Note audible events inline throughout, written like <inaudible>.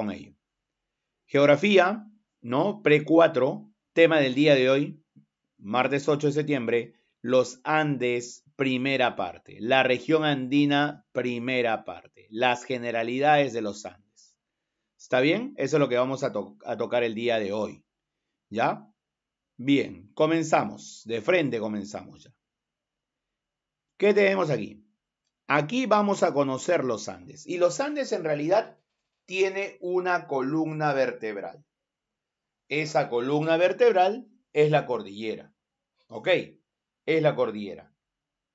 con ello. Geografía, ¿no? Pre 4, tema del día de hoy, martes 8 de septiembre, los Andes, primera parte, la región andina, primera parte, las generalidades de los Andes. ¿Está bien? Eso es lo que vamos a, a tocar el día de hoy. ¿Ya? Bien, comenzamos, de frente comenzamos ya. ¿Qué tenemos aquí? Aquí vamos a conocer los Andes. Y los Andes en realidad tiene una columna vertebral. Esa columna vertebral es la cordillera. ¿Ok? Es la cordillera.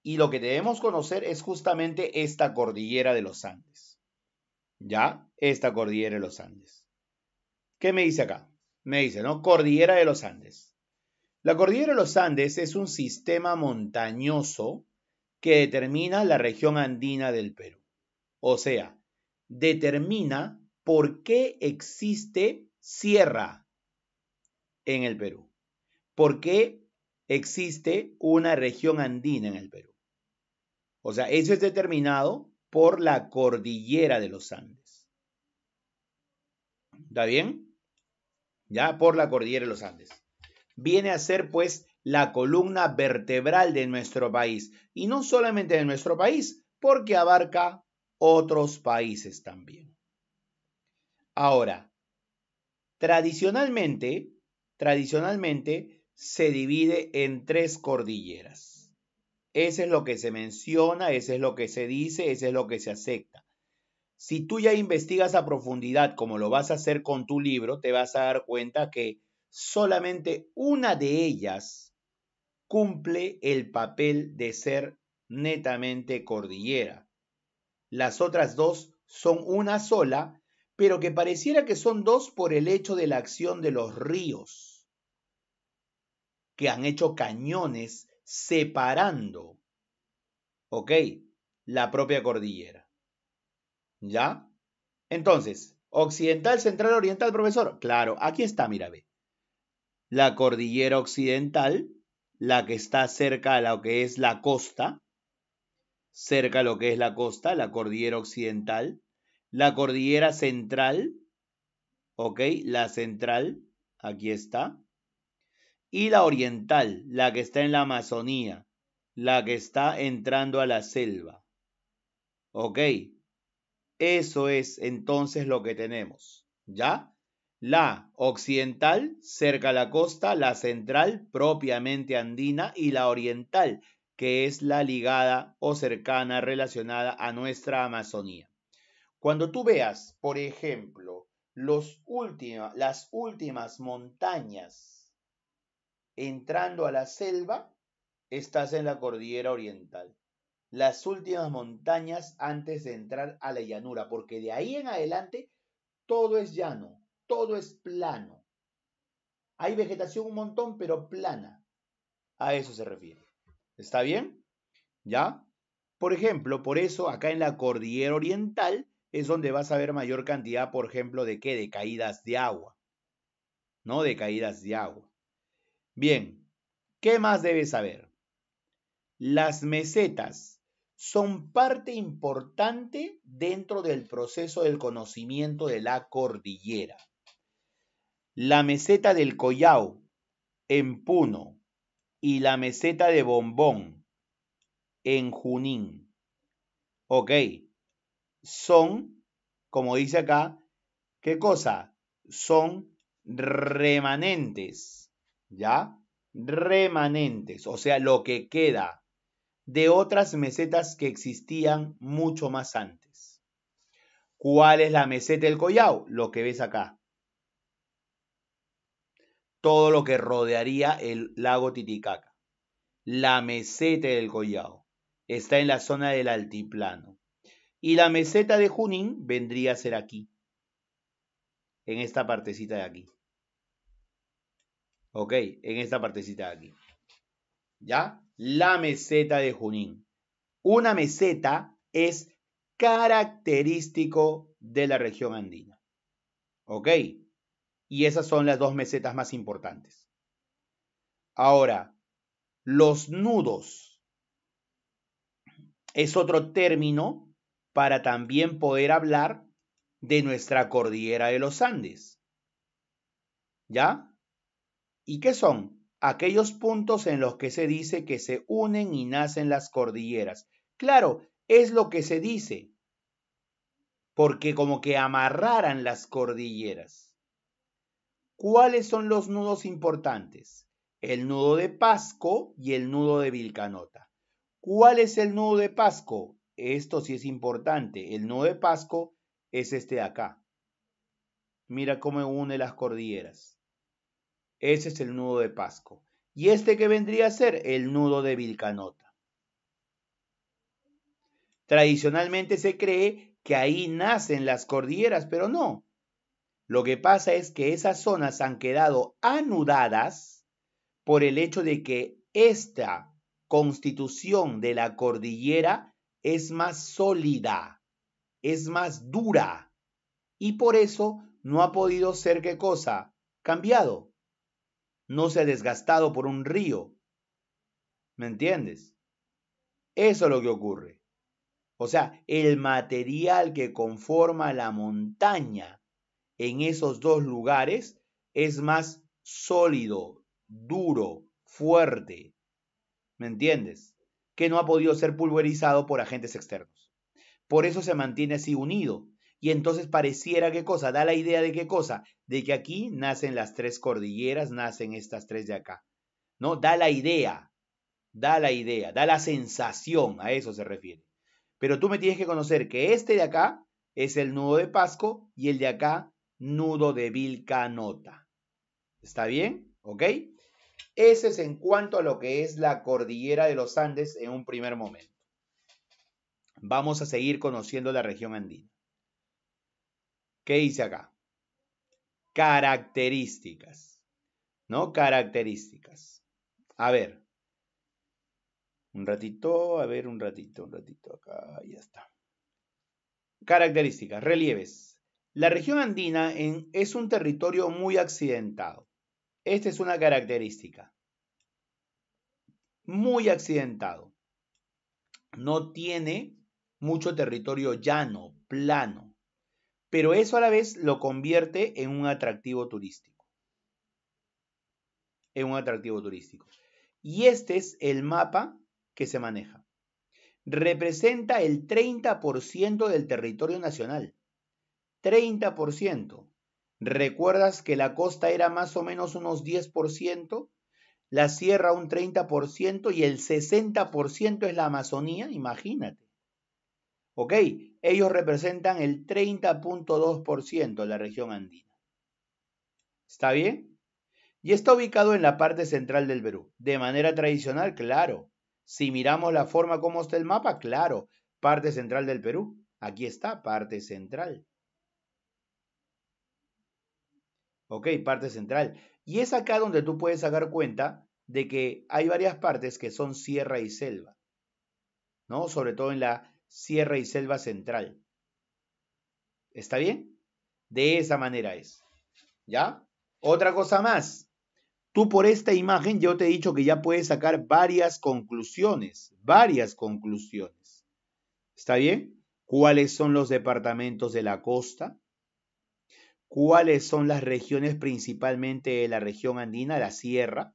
Y lo que debemos conocer es justamente esta cordillera de los Andes. ¿Ya? Esta cordillera de los Andes. ¿Qué me dice acá? Me dice, ¿no? Cordillera de los Andes. La cordillera de los Andes es un sistema montañoso que determina la región andina del Perú. O sea, determina por qué existe sierra en el Perú. ¿Por qué existe una región andina en el Perú? O sea, eso es determinado por la cordillera de los Andes. ¿Está bien? Ya por la cordillera de los Andes. Viene a ser pues la columna vertebral de nuestro país. Y no solamente de nuestro país, porque abarca otros países también. Ahora, tradicionalmente, tradicionalmente se divide en tres cordilleras. Ese es lo que se menciona, ese es lo que se dice, ese es lo que se acepta. Si tú ya investigas a profundidad, como lo vas a hacer con tu libro, te vas a dar cuenta que solamente una de ellas cumple el papel de ser netamente cordillera. Las otras dos son una sola pero que pareciera que son dos por el hecho de la acción de los ríos, que han hecho cañones separando, ¿ok? La propia cordillera. ¿Ya? Entonces, occidental, central, oriental, profesor. Claro, aquí está, mira, ve. La cordillera occidental, la que está cerca a lo que es la costa, cerca a lo que es la costa, la cordillera occidental, la cordillera central, ¿ok? La central, aquí está. Y la oriental, la que está en la Amazonía, la que está entrando a la selva. ¿Ok? Eso es entonces lo que tenemos, ¿ya? La occidental, cerca a la costa, la central, propiamente andina, y la oriental, que es la ligada o cercana relacionada a nuestra Amazonía. Cuando tú veas, por ejemplo, los las últimas montañas entrando a la selva, estás en la cordillera oriental. Las últimas montañas antes de entrar a la llanura, porque de ahí en adelante todo es llano, todo es plano. Hay vegetación un montón, pero plana. A eso se refiere. ¿Está bien? ¿Ya? Por ejemplo, por eso acá en la cordillera oriental es donde vas a ver mayor cantidad, por ejemplo, de qué? De caídas de agua. ¿No? De caídas de agua. Bien, ¿qué más debes saber? Las mesetas son parte importante dentro del proceso del conocimiento de la cordillera. La meseta del Collao en Puno y la meseta de Bombón en Junín. Ok, son, como dice acá, ¿qué cosa? Son remanentes, ¿ya? Remanentes, o sea, lo que queda de otras mesetas que existían mucho más antes. ¿Cuál es la meseta del Collao? Lo que ves acá. Todo lo que rodearía el lago Titicaca. La meseta del Collao está en la zona del altiplano. Y la meseta de Junín vendría a ser aquí, en esta partecita de aquí. Ok, en esta partecita de aquí. ¿Ya? La meseta de Junín. Una meseta es característico de la región andina. ¿Ok? Y esas son las dos mesetas más importantes. Ahora, los nudos es otro término para también poder hablar de nuestra cordillera de los Andes. ¿Ya? ¿Y qué son? Aquellos puntos en los que se dice que se unen y nacen las cordilleras. Claro, es lo que se dice, porque como que amarraran las cordilleras. ¿Cuáles son los nudos importantes? El nudo de Pasco y el nudo de Vilcanota. ¿Cuál es el nudo de Pasco? Esto sí es importante. El nudo de Pasco es este de acá. Mira cómo une las cordilleras. Ese es el nudo de Pasco. Y este que vendría a ser el nudo de Vilcanota. Tradicionalmente se cree que ahí nacen las cordilleras, pero no. Lo que pasa es que esas zonas han quedado anudadas por el hecho de que esta constitución de la cordillera es más sólida, es más dura y por eso no ha podido ser qué cosa, cambiado. No se ha desgastado por un río. ¿Me entiendes? Eso es lo que ocurre. O sea, el material que conforma la montaña en esos dos lugares es más sólido, duro, fuerte. ¿Me entiendes? que no ha podido ser pulverizado por agentes externos. Por eso se mantiene así unido. Y entonces pareciera qué cosa, da la idea de qué cosa, de que aquí nacen las tres cordilleras, nacen estas tres de acá. ¿No? Da la idea, da la idea, da la sensación, a eso se refiere. Pero tú me tienes que conocer que este de acá es el nudo de Pasco y el de acá nudo de Vilcanota. ¿Está bien? ¿Ok? Ese es en cuanto a lo que es la cordillera de los Andes en un primer momento. Vamos a seguir conociendo la región andina. ¿Qué dice acá? Características. ¿No? Características. A ver. Un ratito, a ver, un ratito, un ratito acá, ya está. Características, relieves. La región andina en, es un territorio muy accidentado. Esta es una característica. Muy accidentado. No tiene mucho territorio llano, plano. Pero eso a la vez lo convierte en un atractivo turístico. En un atractivo turístico. Y este es el mapa que se maneja. Representa el 30% del territorio nacional. 30%. ¿Recuerdas que la costa era más o menos unos 10%, la sierra un 30% y el 60% es la Amazonía? Imagínate. ¿Ok? Ellos representan el 30.2% de la región andina. ¿Está bien? Y está ubicado en la parte central del Perú. De manera tradicional, claro. Si miramos la forma como está el mapa, claro. Parte central del Perú. Aquí está, parte central. ¿ok? Parte central. Y es acá donde tú puedes sacar cuenta de que hay varias partes que son sierra y selva, ¿no? Sobre todo en la sierra y selva central. ¿Está bien? De esa manera es. ¿Ya? Otra cosa más. Tú por esta imagen yo te he dicho que ya puedes sacar varias conclusiones, varias conclusiones. ¿Está bien? ¿Cuáles son los departamentos de la costa? cuáles son las regiones principalmente de la región andina, la sierra,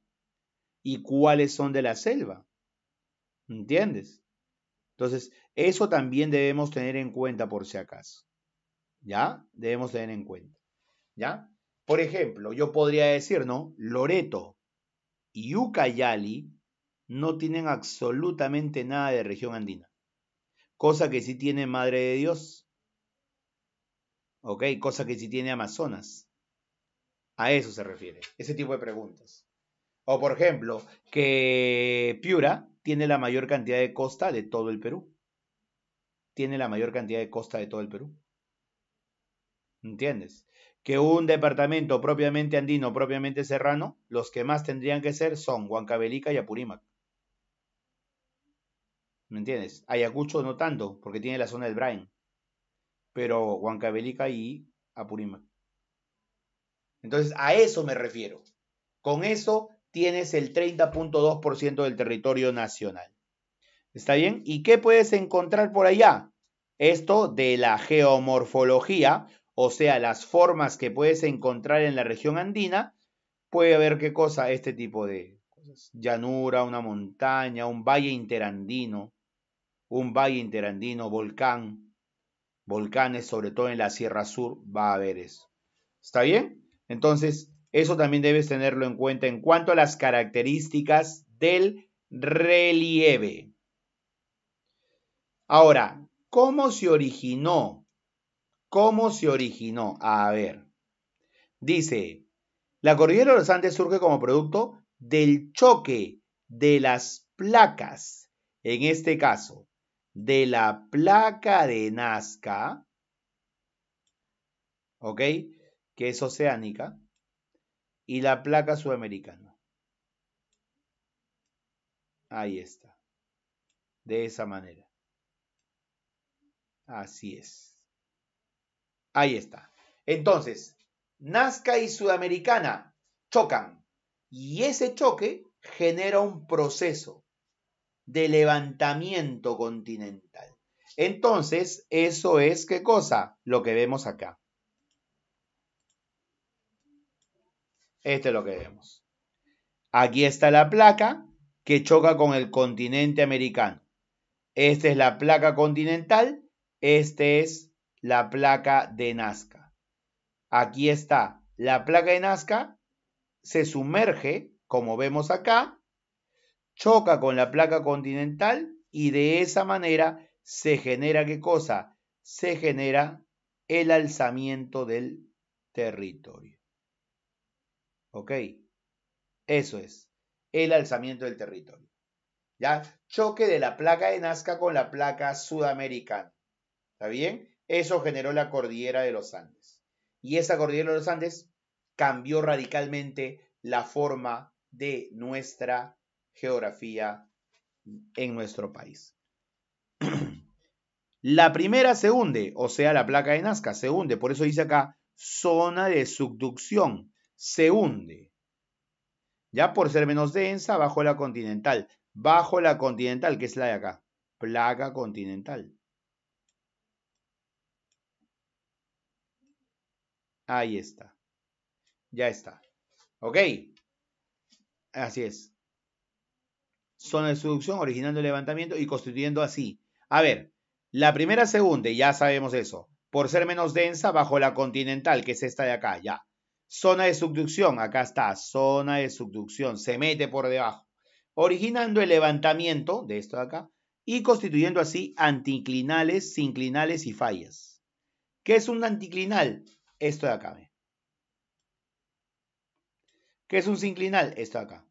y cuáles son de la selva. ¿Entiendes? Entonces, eso también debemos tener en cuenta por si acaso. ¿Ya? Debemos tener en cuenta. ¿Ya? Por ejemplo, yo podría decir, ¿no? Loreto y Ucayali no tienen absolutamente nada de región andina. Cosa que sí tiene Madre de Dios. ¿ok? Cosa que sí tiene Amazonas. A eso se refiere, ese tipo de preguntas. O por ejemplo, que Piura tiene la mayor cantidad de costa de todo el Perú. Tiene la mayor cantidad de costa de todo el Perú. ¿Entiendes? Que un departamento propiamente andino, propiamente serrano, los que más tendrían que ser son Huancabelica y Apurímac. ¿Me entiendes? Ayacucho no tanto, porque tiene la zona del Brain pero Huancavelica y Apurímac. Entonces, a eso me refiero. Con eso tienes el 30.2% del territorio nacional. ¿Está bien? ¿Y qué puedes encontrar por allá? Esto de la geomorfología, o sea, las formas que puedes encontrar en la región andina, puede haber qué cosa, este tipo de cosas. Llanura, una montaña, un valle interandino, un valle interandino, volcán, volcanes, sobre todo en la Sierra Sur, va a haber eso. ¿Está bien? Entonces, eso también debes tenerlo en cuenta en cuanto a las características del relieve. Ahora, ¿cómo se originó? ¿Cómo se originó? A ver, dice, la cordillera de los Andes surge como producto del choque de las placas, en este caso, de la placa de Nazca, ¿ok? Que es oceánica, y la placa sudamericana. Ahí está. De esa manera. Así es. Ahí está. Entonces, Nazca y Sudamericana chocan. Y ese choque genera un proceso de levantamiento continental. Entonces, eso es qué cosa? Lo que vemos acá. Este es lo que vemos. Aquí está la placa que choca con el continente americano. Esta es la placa continental, esta es la placa de Nazca. Aquí está la placa de Nazca, se sumerge, como vemos acá, choca con la placa continental y de esa manera se genera qué cosa? Se genera el alzamiento del territorio. ¿Ok? Eso es, el alzamiento del territorio. ¿Ya? Choque de la placa de Nazca con la placa sudamericana. ¿Está bien? Eso generó la cordillera de los Andes. Y esa cordillera de los Andes cambió radicalmente la forma de nuestra geografía en nuestro país. <clears throat> la primera se hunde, o sea, la placa de Nazca se hunde, por eso dice acá zona de subducción, se hunde. Ya por ser menos densa, bajo la continental, bajo la continental, que es la de acá, placa continental. Ahí está. Ya está. ¿Ok? Así es zona de subducción, originando el levantamiento y constituyendo así. A ver, la primera segunda, ya sabemos eso, por ser menos densa bajo la continental, que es esta de acá, ya. Zona de subducción, acá está, zona de subducción, se mete por debajo, originando el levantamiento de esto de acá y constituyendo así anticlinales, sinclinales y fallas. ¿Qué es un anticlinal? Esto de acá. ¿Qué es un sinclinal? Esto de acá.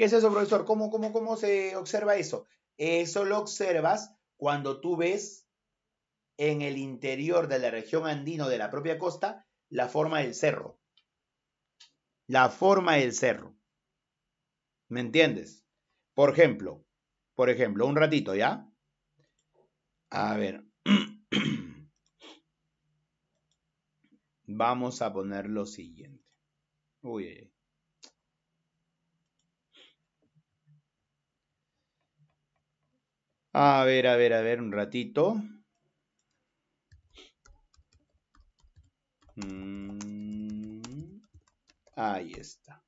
¿Qué es eso, profesor? ¿Cómo, cómo se observa eso? Eso lo observas cuando tú ves en el interior de la región andino de la propia costa la forma del cerro. La forma del cerro. ¿Me entiendes? Por ejemplo, por ejemplo, un ratito, ¿ya? A ver. <clears throat> Vamos a poner lo siguiente. Uy, A ver, a ver, a ver, un ratito. Mm, ahí está.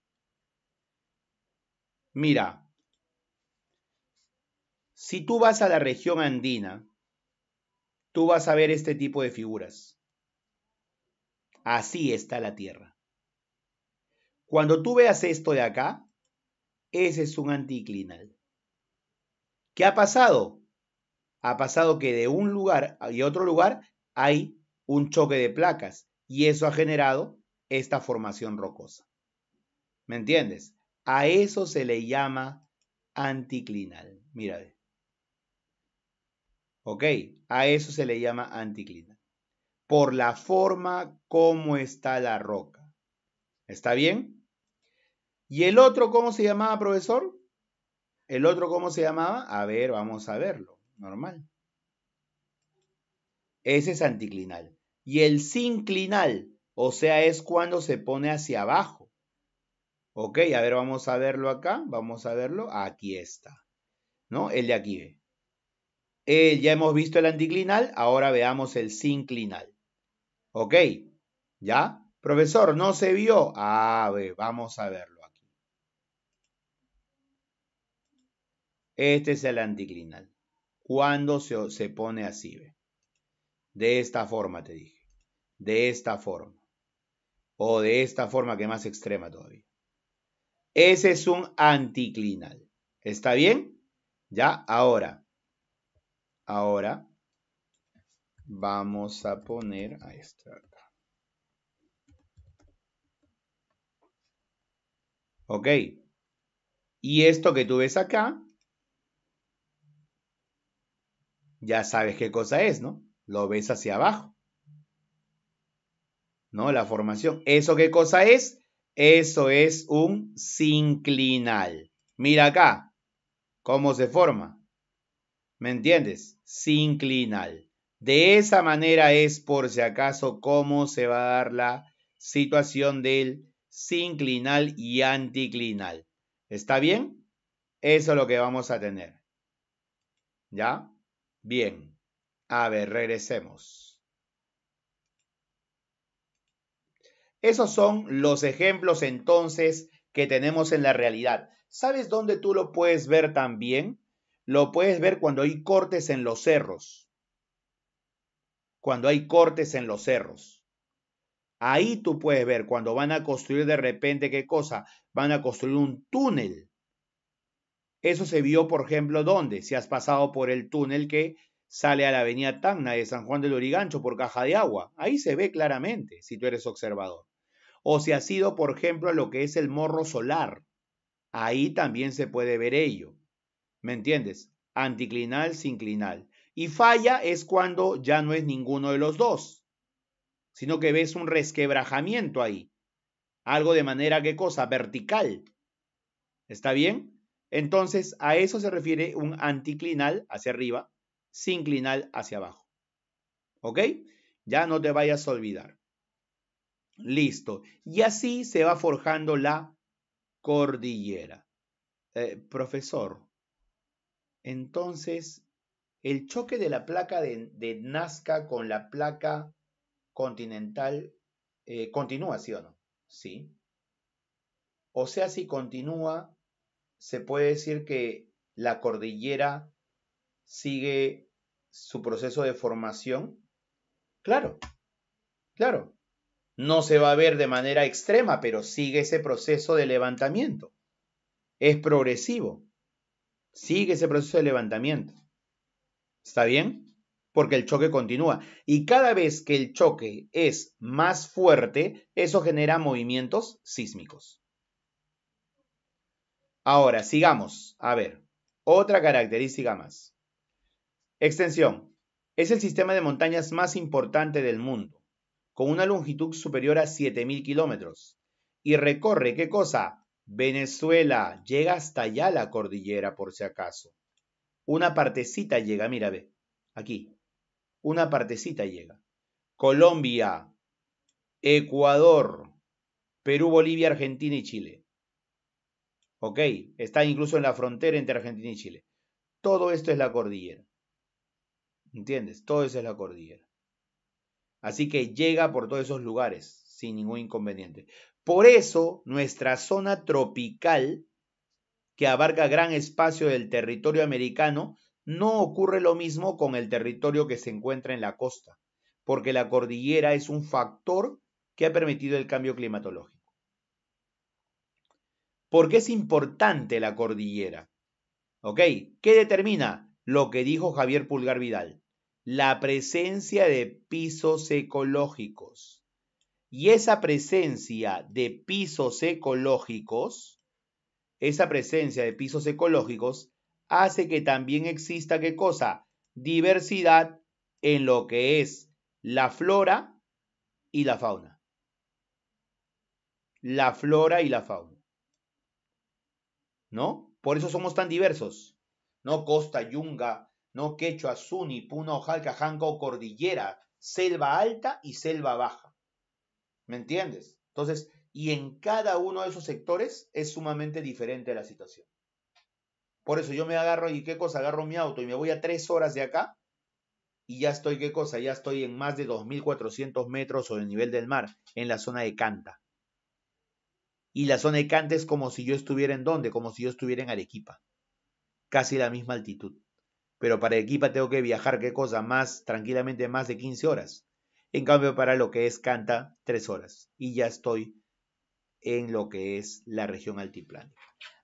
Mira, si tú vas a la región andina, tú vas a ver este tipo de figuras. Así está la Tierra. Cuando tú veas esto de acá, ese es un anticlinal. ¿Qué ha pasado? Ha pasado que de un lugar y otro lugar hay un choque de placas y eso ha generado esta formación rocosa. ¿Me entiendes? A eso se le llama anticlinal. Mira. Ok, a eso se le llama anticlinal. Por la forma como está la roca. ¿Está bien? ¿Y el otro cómo se llamaba, profesor? ¿El otro cómo se llamaba? A ver, vamos a verlo. Normal. Ese es anticlinal. Y el sinclinal, o sea, es cuando se pone hacia abajo. Ok, a ver, vamos a verlo acá. Vamos a verlo. Aquí está. ¿No? El de aquí. Eh, ya hemos visto el anticlinal, ahora veamos el sinclinal. ¿Ok? ¿Ya? Profesor, no se vio. a ah, ver vamos a verlo. Este es el anticlinal. Cuando se, pone así, ¿ve? De esta forma, te dije. De esta forma. O de esta forma que más extrema todavía. Ese es un anticlinal. ¿Está bien? Ya, ahora. Ahora vamos a poner a esta Ok. Y esto que tú ves acá ya sabes qué cosa es, ¿no? Lo ves hacia abajo. ¿No? La formación. ¿Eso qué cosa es? Eso es un sinclinal. Mira acá, cómo se forma. ¿Me entiendes? Sinclinal. De esa manera es, por si acaso, cómo se va a dar la situación del sinclinal y anticlinal. ¿Está bien? Eso es lo que vamos a tener. ¿Ya? Bien, a ver, regresemos. Esos son los ejemplos entonces que tenemos en la realidad. ¿Sabes dónde tú lo puedes ver también? Lo puedes ver cuando hay cortes en los cerros. Cuando hay cortes en los cerros. Ahí tú puedes ver cuando van a construir de repente qué cosa. Van a construir un túnel eso se vio, por ejemplo, ¿dónde? Si has pasado por el túnel que sale a la avenida Tacna de San Juan del Origancho por Caja de Agua. Ahí se ve claramente, si tú eres observador. O si has ido, por ejemplo, a lo que es el morro solar. Ahí también se puede ver ello. ¿Me entiendes? Anticlinal, sinclinal. Y falla es cuando ya no es ninguno de los dos, sino que ves un resquebrajamiento ahí. Algo de manera, ¿qué cosa? Vertical. ¿Está bien? Entonces, a eso se refiere un anticlinal hacia arriba, sinclinal hacia abajo. ¿Ok? Ya no te vayas a olvidar. Listo. Y así se va forjando la cordillera. Eh, profesor, entonces, el choque de la placa de, Nazca con la placa continental eh, continúa, ¿sí o no? Sí. O sea, si continúa, se puede decir que la cordillera sigue su proceso de formación? Claro, claro. No se va a ver de manera extrema, pero sigue ese proceso de levantamiento. Es progresivo. Sigue ese proceso de levantamiento. ¿Está bien? Porque el choque continúa. Y cada vez que el choque es más fuerte, eso genera movimientos sísmicos. Ahora, sigamos. A ver, otra característica más. Extensión. Es el sistema de montañas más importante del mundo, con una longitud superior a 7.000 kilómetros. Y recorre, ¿qué cosa? Venezuela. Llega hasta allá la cordillera, por si acaso. Una partecita llega, mira, ve. Aquí. Una partecita llega. Colombia, Ecuador, Perú, Bolivia, Argentina y Chile. ¿ok? Está incluso en la frontera entre Argentina y Chile. Todo esto es la cordillera. ¿Entiendes? Todo eso es la cordillera. Así que llega por todos esos lugares sin ningún inconveniente. Por eso nuestra zona tropical, que abarca gran espacio del territorio americano, no ocurre lo mismo con el territorio que se encuentra en la costa, porque la cordillera es un factor que ha permitido el cambio climatológico. ¿Por qué es importante la cordillera. ¿Ok? ¿Qué determina? Lo que dijo Javier Pulgar Vidal. La presencia de pisos ecológicos. Y esa presencia de pisos ecológicos, esa presencia de pisos ecológicos hace que también exista qué cosa? Diversidad en lo que es la flora y la fauna. La flora y la fauna. ¿no? Por eso somos tan diversos, ¿no? Costa, yunga, ¿no? Quechua, Suni, Puno, Ojalca, o Cordillera, selva alta y selva baja. ¿Me entiendes? Entonces, y en cada uno de esos sectores es sumamente diferente la situación. Por eso yo me agarro y qué cosa, agarro mi auto y me voy a tres horas de acá y ya estoy, qué cosa, ya estoy en más de 2.400 metros o el nivel del mar, en la zona de Canta. Y la zona de Canta es como si yo estuviera en donde como si yo estuviera en Arequipa. Casi la misma altitud. Pero para Arequipa tengo que viajar, ¿qué cosa? Más, tranquilamente, más de 15 horas. En cambio, para lo que es Canta, 3 horas. Y ya estoy en lo que es la región altiplánica.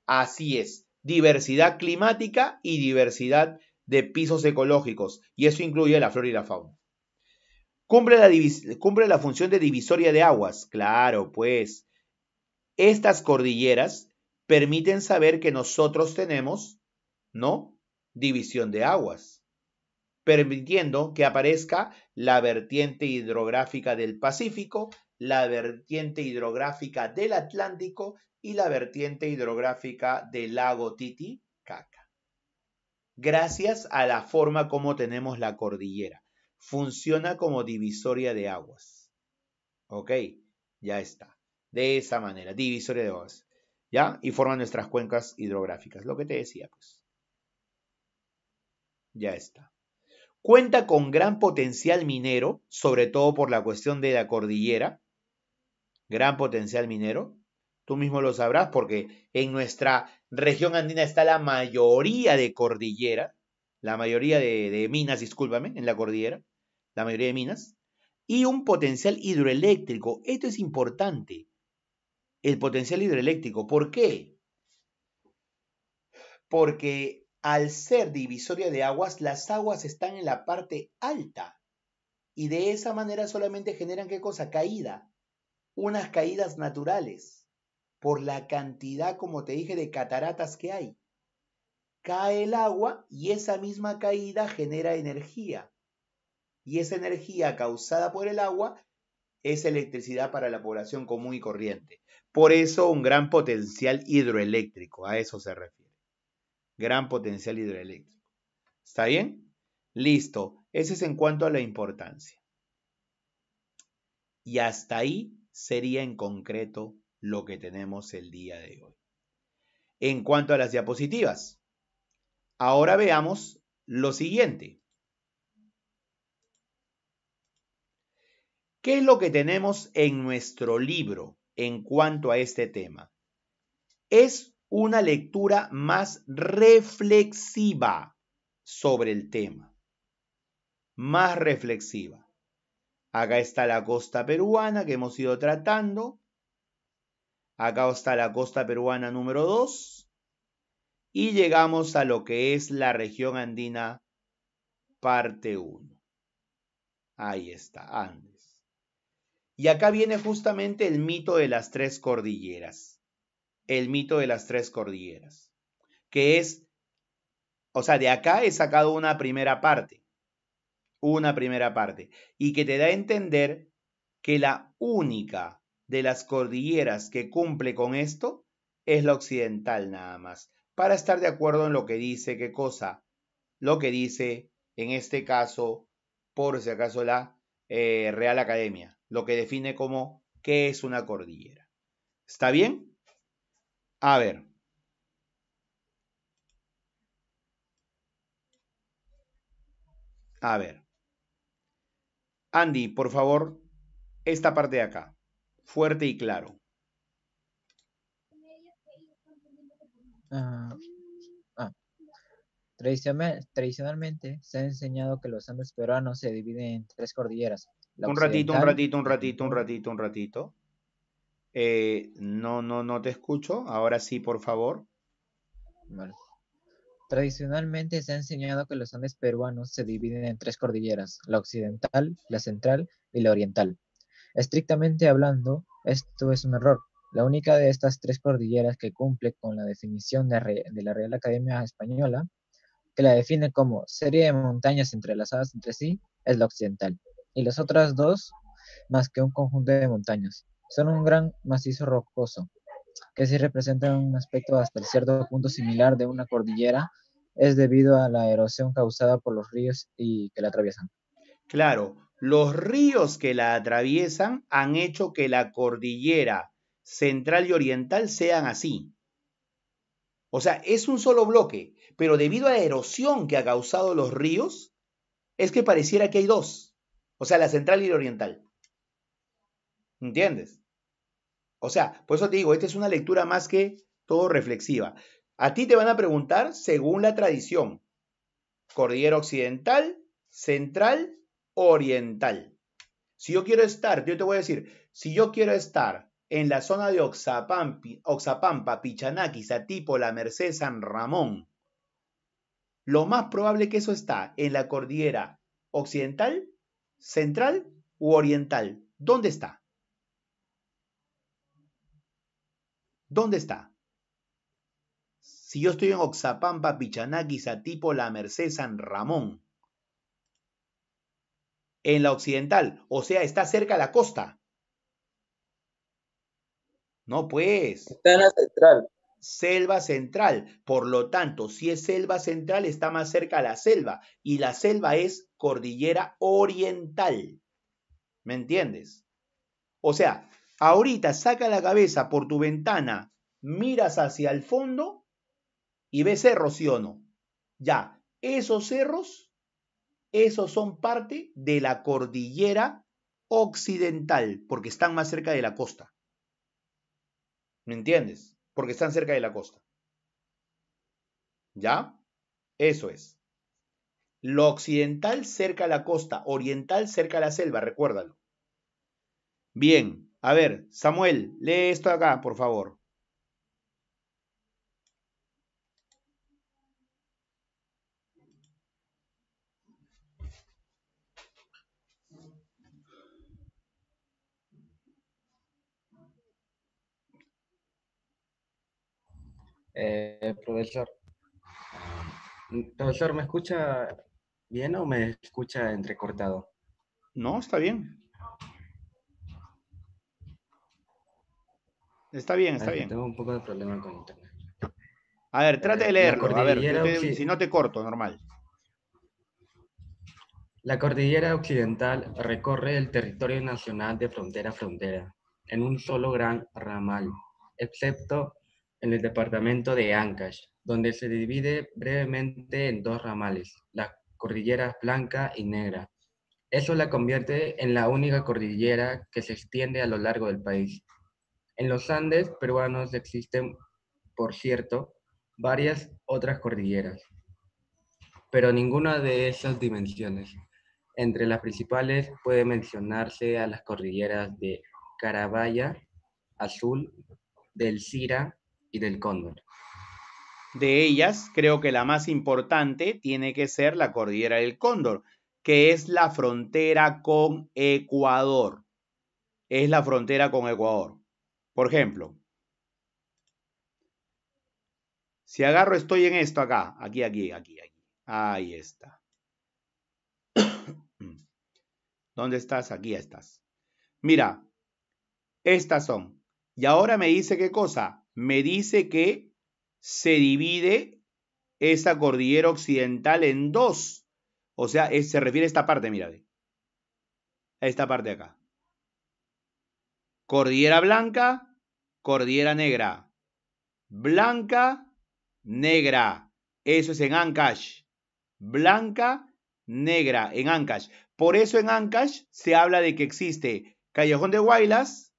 Así es, diversidad climática y diversidad de pisos ecológicos, y eso incluye la flora y la fauna. cumple la función de divisoria de aguas, claro, pues, estas cordilleras permiten saber que nosotros tenemos, ¿no? División de aguas, permitiendo que aparezca la vertiente hidrográfica del Pacífico, la vertiente hidrográfica del Atlántico y la vertiente hidrográfica del lago Titicaca. Gracias a la forma como tenemos la cordillera, funciona como divisoria de aguas. Ok, ya está. De esa manera, divisoria de aguas. ¿Ya? Y forman nuestras cuencas hidrográficas, lo que te decía, pues. Ya está. Cuenta con gran potencial minero, sobre todo por la cuestión de la cordillera. Gran potencial minero. Tú mismo lo sabrás porque en nuestra región andina está la mayoría de cordillera, la mayoría de, de minas, discúlpame, en la cordillera, la mayoría de minas, y un potencial hidroeléctrico. Esto es importante el potencial hidroeléctrico. ¿Por qué? Porque al ser divisoria de aguas, las aguas están en la parte alta y de esa manera solamente generan qué cosa? Caída. Unas caídas naturales por la cantidad, como te dije, de cataratas que hay. Cae el agua y esa misma caída genera energía. Y esa energía causada por el agua es electricidad para la población común y corriente. Por eso un gran potencial hidroeléctrico, a eso se refiere. Gran potencial hidroeléctrico. ¿Está bien? Listo. Ese es en cuanto a la importancia. Y hasta ahí sería en concreto lo que tenemos el día de hoy. En cuanto a las diapositivas, ahora veamos lo siguiente. ¿Qué es lo que tenemos en nuestro libro? en cuanto a este tema. Es una lectura más reflexiva sobre el tema. Más reflexiva. Acá está la costa peruana que hemos ido tratando. Acá está la costa peruana número 2. Y llegamos a lo que es la región andina parte 1. Ahí está, Andes. Y acá viene justamente el mito de las tres cordilleras. El mito de las tres cordilleras. Que es, o sea, de acá he sacado una primera parte. Una primera parte. Y que te da a entender que la única de las cordilleras que cumple con esto es la occidental nada más. Para estar de acuerdo en lo que dice, qué cosa. Lo que dice, en este caso, por si acaso, la eh, Real Academia lo que define como qué es una cordillera. ¿Está bien? A ver. A ver. Andy, por favor, esta parte de acá, fuerte y claro. Ah, ah. Tradicionalmente se ha enseñado que los Andes peruanos se dividen en tres cordilleras, un ratito, un ratito, un ratito, un ratito, un eh, ratito. no, no, no te escucho. Ahora sí, por favor. Tradicionalmente se ha enseñado que los Andes peruanos se dividen en tres cordilleras, la occidental, la central y la oriental. Estrictamente hablando, esto es un error. La única de estas tres cordilleras que cumple con la definición de la Real Academia Española, que la define como serie de montañas entrelazadas entre sí, es la occidental y las otras dos más que un conjunto de montañas. Son un gran macizo rocoso, que si representa un aspecto hasta cierto punto similar de una cordillera, es debido a la erosión causada por los ríos y que la atraviesan. Claro, los ríos que la atraviesan han hecho que la cordillera central y oriental sean así. O sea, es un solo bloque, pero debido a la erosión que ha causado los ríos, es que pareciera que hay dos. O sea, la central y la oriental. ¿Entiendes? O sea, por eso te digo, esta es una lectura más que todo reflexiva. A ti te van a preguntar según la tradición. Cordillera occidental, central, oriental. Si yo quiero estar, yo te voy a decir, si yo quiero estar en la zona de Oxapampi, Oxapampa, Pichanaki, tipo La Merced, San Ramón, lo más probable que eso está en la cordillera occidental central u oriental? ¿Dónde está? ¿Dónde está? Si yo estoy en Oxapampa, Pichaná, tipo La Merced, San Ramón, en la occidental, o sea, está cerca de la costa. No, pues. Está en la central selva central. Por lo tanto, si es selva central, está más cerca a la selva. Y la selva es cordillera oriental. ¿Me entiendes? O sea, ahorita saca la cabeza por tu ventana, miras hacia el fondo y ves cerros, sí o no. Ya, esos cerros, esos son parte de la cordillera occidental, porque están más cerca de la costa. ¿Me entiendes? porque están cerca de la costa. ¿Ya? Eso es. Lo occidental cerca a la costa, oriental cerca a la selva, recuérdalo. Bien, a ver, Samuel, lee esto acá, por favor. Eh, profesor, profesor, ¿me escucha bien o me escucha entrecortado? No, está bien. Está bien, está ah, bien. Tengo un poco de problema con internet. A ver, trate de leer, A si no te corto, normal. La cordillera occidental recorre el territorio nacional de frontera a frontera, en un solo gran ramal, excepto en el departamento de Ancash, donde se divide brevemente en dos ramales, las cordilleras Blanca y Negra. Eso la convierte en la única cordillera que se extiende a lo largo del país. En los Andes peruanos existen, por cierto, varias otras cordilleras, pero ninguna de esas dimensiones. Entre las principales puede mencionarse a las cordilleras de Carabaya, Azul, del Sira, y del cóndor. De ellas, creo que la más importante tiene que ser la cordillera del cóndor, que es la frontera con Ecuador. Es la frontera con Ecuador. Por ejemplo, si agarro, estoy en esto acá, aquí, aquí, aquí, aquí. Ahí está. <coughs> ¿Dónde estás? Aquí estás. Mira, estas son. Y ahora me dice qué cosa? me dice que se divide esa cordillera occidental en dos. O sea, se refiere a esta parte, mira, a esta parte de acá. Cordillera blanca, cordillera negra. Blanca, negra. Eso es en Ancash. Blanca, negra, en Ancash. Por eso en Ancash se habla de que existe Callejón de Guaylas,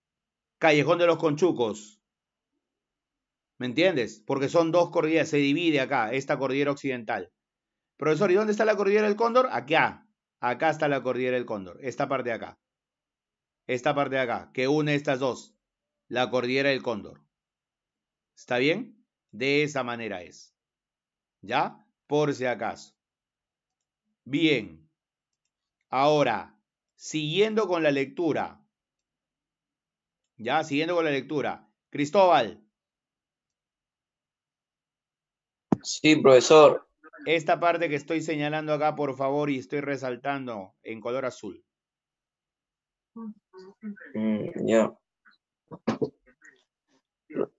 Callejón de los Conchucos. ¿Me entiendes? Porque son dos cordilleras, se divide acá, esta cordillera occidental. Profesor, ¿y dónde está la cordillera del cóndor? Acá. Acá está la cordillera del cóndor, esta parte de acá. Esta parte de acá, que une estas dos, la cordillera del cóndor. ¿Está bien? De esa manera es. ¿Ya? Por si acaso. Bien. Ahora, siguiendo con la lectura. ¿Ya? Siguiendo con la lectura. Cristóbal, Sí, profesor. Esta parte que estoy señalando acá, por favor, y estoy resaltando en color azul. Mm,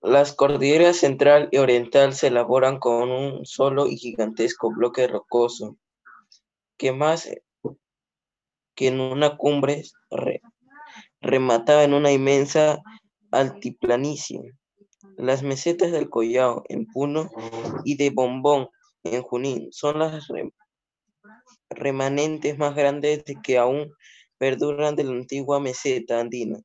Las cordilleras central y oriental se elaboran con un solo y gigantesco bloque rocoso, que más que en una cumbre remataba rematada en una inmensa altiplanicie. Las mesetas del Collao en Puno oh. y de Bombón en Junín son las remanentes más grandes que aún perduran de la antigua meseta andina.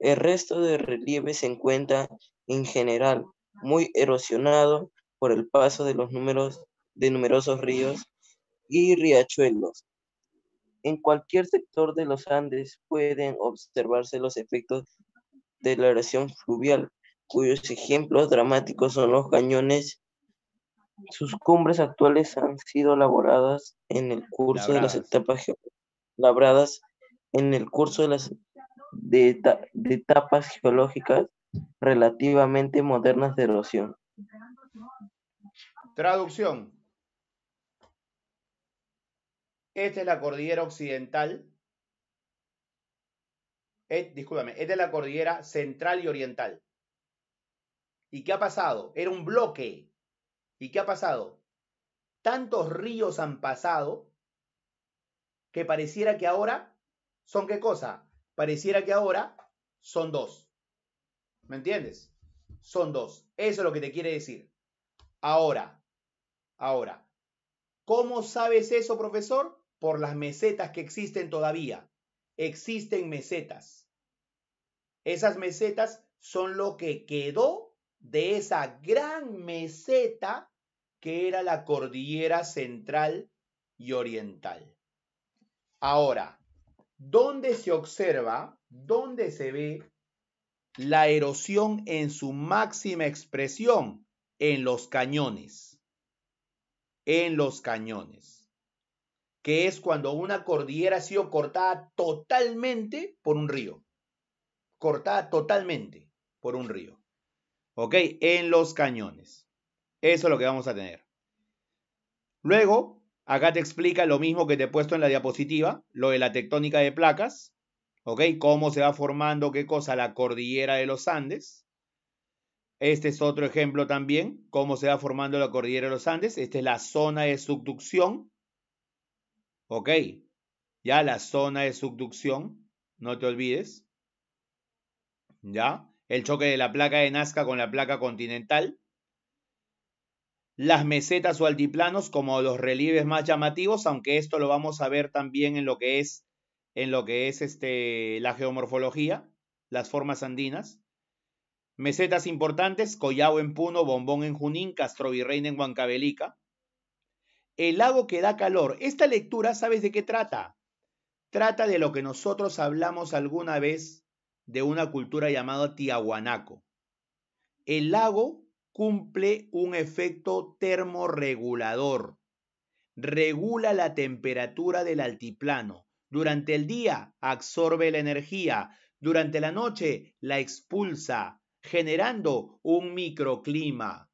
El resto del relieve se encuentra en general muy erosionado por el paso de los números de numerosos ríos y riachuelos. En cualquier sector de los Andes pueden observarse los efectos de la erosión fluvial cuyos ejemplos dramáticos son los cañones. Sus cumbres actuales han sido elaboradas en el curso de las etapas en el curso de las etapas geológicas relativamente modernas de erosión. Traducción. Esta es la cordillera occidental. Eh, discúlpame, esta es la cordillera central y oriental. ¿Y qué ha pasado? Era un bloque. ¿Y qué ha pasado? Tantos ríos han pasado que pareciera que ahora son qué cosa? Pareciera que ahora son dos. ¿Me entiendes? Son dos. Eso es lo que te quiere decir. Ahora, ahora. ¿Cómo sabes eso, profesor? Por las mesetas que existen todavía. Existen mesetas. Esas mesetas son lo que quedó de esa gran meseta que era la cordillera central y oriental. Ahora, ¿dónde se observa, dónde se ve la erosión en su máxima expresión? En los cañones. En los cañones. Que es cuando una cordillera ha sido cortada totalmente por un río. Cortada totalmente por un río. ¿Ok? En los cañones. Eso es lo que vamos a tener. Luego, acá te explica lo mismo que te he puesto en la diapositiva, lo de la tectónica de placas. ¿Ok? Cómo se va formando, qué cosa, la cordillera de los Andes. Este es otro ejemplo también, cómo se va formando la cordillera de los Andes. Esta es la zona de subducción. ¿Ok? Ya la zona de subducción, no te olvides. ¿Ya? el choque de la placa de Nazca con la placa continental, las mesetas o altiplanos como los relieves más llamativos, aunque esto lo vamos a ver también en lo que es, en lo que es este, la geomorfología, las formas andinas. Mesetas importantes, Collao en Puno, Bombón en Junín, Castro Virreina en Huancavelica. El lago que da calor. Esta lectura, ¿sabes de qué trata? Trata de lo que nosotros hablamos alguna vez de una cultura llamada Tiahuanaco. El lago cumple un efecto termorregulador. Regula la temperatura del altiplano. Durante el día absorbe la energía, durante la noche la expulsa, generando un microclima.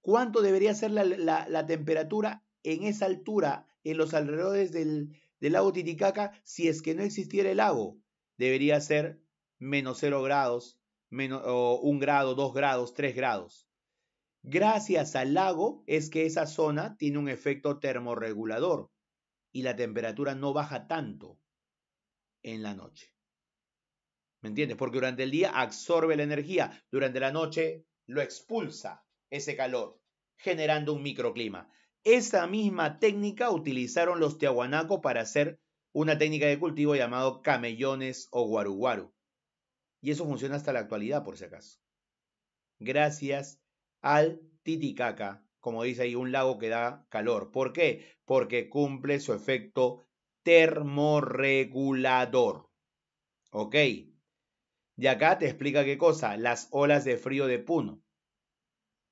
¿Cuánto debería ser la, temperatura en esa altura, en los alrededores del, del lago Titicaca, si es que no existiera el lago? Debería ser menos 0 grados, menos, 1 grado, 2 grados, 3 grados. Gracias al lago es que esa zona tiene un efecto termorregulador y la temperatura no baja tanto en la noche. ¿Me entiendes? Porque durante el día absorbe la energía, durante la noche lo expulsa ese calor, generando un microclima. Esa misma técnica utilizaron los tiahuanacos para hacer una técnica de cultivo llamado camellones o guaruguaru. Y eso funciona hasta la actualidad, por si acaso. Gracias al Titicaca, como dice ahí, un lago que da calor. ¿Por qué? Porque cumple su efecto termorregulador. ¿Ok? Y acá te explica qué cosa, las olas de frío de Puno.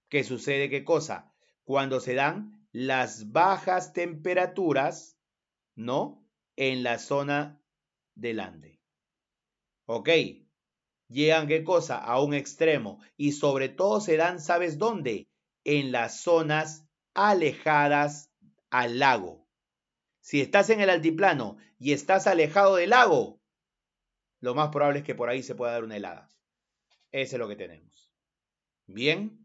¿Qué sucede qué cosa? Cuando se dan las bajas temperaturas, ¿no? En la zona del Ande. ¿Ok? Llegan qué cosa? A un extremo. Y sobre todo se dan, ¿sabes dónde? En las zonas alejadas al lago. Si estás en el altiplano y estás alejado del lago, lo más probable es que por ahí se pueda dar una helada. Eso es lo que tenemos. Bien.